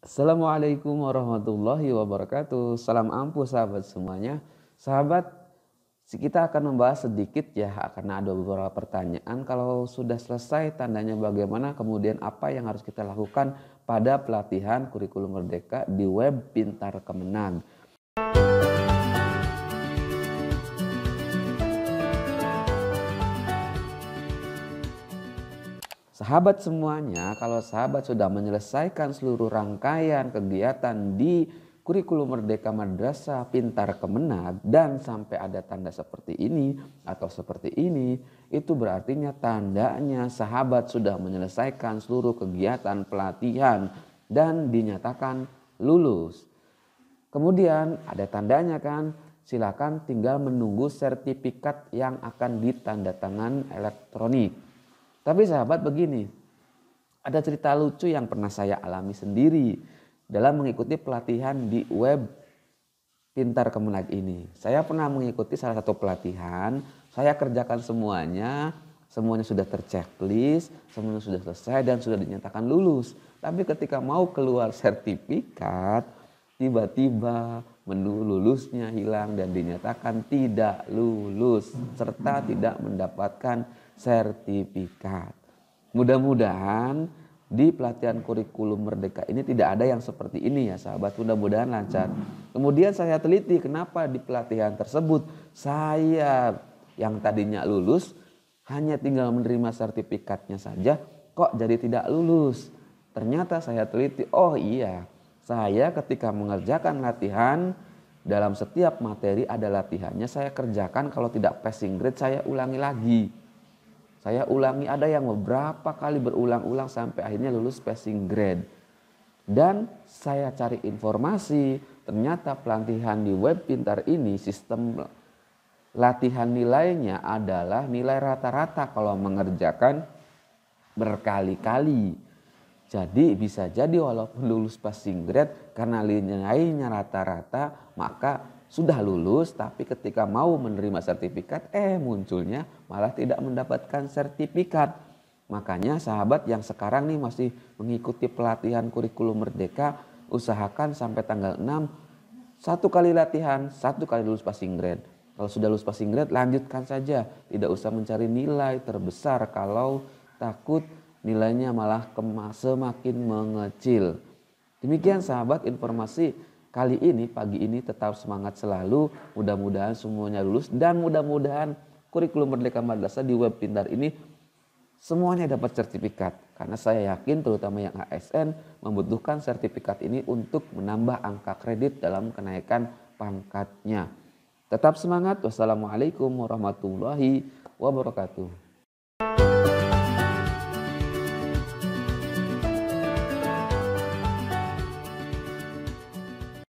Assalamualaikum warahmatullahi wabarakatuh. Salam ampuh sahabat semuanya. Sahabat, kita akan membahas sedikit ya karena ada beberapa pertanyaan. Kalau sudah selesai tandanya bagaimana kemudian apa yang harus kita lakukan pada pelatihan kurikulum merdeka di web Pintar Kemenang. Sahabat semuanya, kalau sahabat sudah menyelesaikan seluruh rangkaian kegiatan di kurikulum Merdeka Madrasah Pintar Kemenag dan sampai ada tanda seperti ini atau seperti ini, itu berartinya tandanya sahabat sudah menyelesaikan seluruh kegiatan pelatihan dan dinyatakan lulus. Kemudian ada tandanya kan, silakan tinggal menunggu sertifikat yang akan ditandatangan elektronik. Tapi sahabat begini, ada cerita lucu yang pernah saya alami sendiri dalam mengikuti pelatihan di web pintar kemenag ini. Saya pernah mengikuti salah satu pelatihan, saya kerjakan semuanya, semuanya sudah terchecklist, semuanya sudah selesai dan sudah dinyatakan lulus. Tapi ketika mau keluar sertifikat, tiba-tiba menu lulusnya hilang dan dinyatakan tidak lulus serta tidak mendapatkan sertifikat. Mudah-mudahan di pelatihan kurikulum merdeka ini tidak ada yang seperti ini ya sahabat mudah-mudahan lancar kemudian saya teliti kenapa di pelatihan tersebut saya yang tadinya lulus hanya tinggal menerima sertifikatnya saja kok jadi tidak lulus ternyata saya teliti oh iya saya ketika mengerjakan latihan dalam setiap materi ada latihannya saya kerjakan kalau tidak passing grade saya ulangi lagi saya ulangi ada yang beberapa kali berulang-ulang sampai akhirnya lulus passing grade. Dan saya cari informasi, ternyata pelatihan di web pintar ini sistem latihan nilainya adalah nilai rata-rata kalau mengerjakan berkali-kali. Jadi bisa jadi walaupun lulus passing grade karena nilainya rata-rata maka sudah lulus tapi ketika mau menerima sertifikat eh munculnya malah tidak mendapatkan sertifikat. Makanya sahabat yang sekarang nih masih mengikuti pelatihan kurikulum merdeka usahakan sampai tanggal 6 satu kali latihan, satu kali lulus passing grade. Kalau sudah lulus passing grade lanjutkan saja, tidak usah mencari nilai terbesar kalau takut nilainya malah semakin mengecil. Demikian sahabat informasi kali ini pagi ini tetap semangat selalu. Mudah-mudahan semuanya lulus dan mudah-mudahan kurikulum Merdeka Madrasah di web pintar ini semuanya dapat sertifikat. Karena saya yakin terutama yang ASN membutuhkan sertifikat ini untuk menambah angka kredit dalam kenaikan pangkatnya. Tetap semangat. Wassalamualaikum warahmatullahi wabarakatuh.